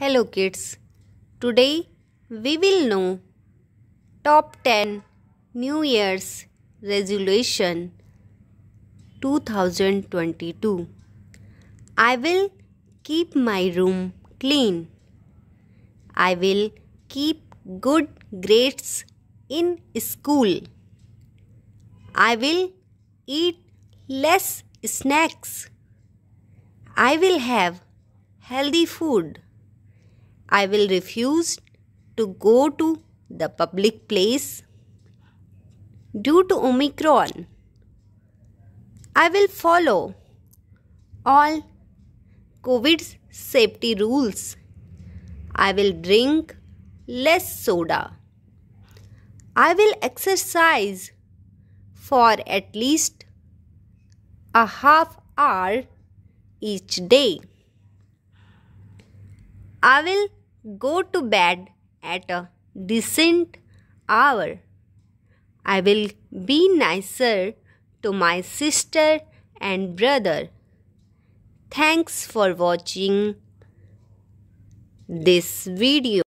Hello kids. Today we will know top 10 New Year's resolution 2022. I will keep my room clean. I will keep good grades in school. I will eat less snacks. I will have healthy food. I will refuse to go to the public place due to Omicron. I will follow all COVID's safety rules. I will drink less soda. I will exercise for at least a half hour each day. I will go to bed at a decent hour. I will be nicer to my sister and brother. Thanks for watching this video.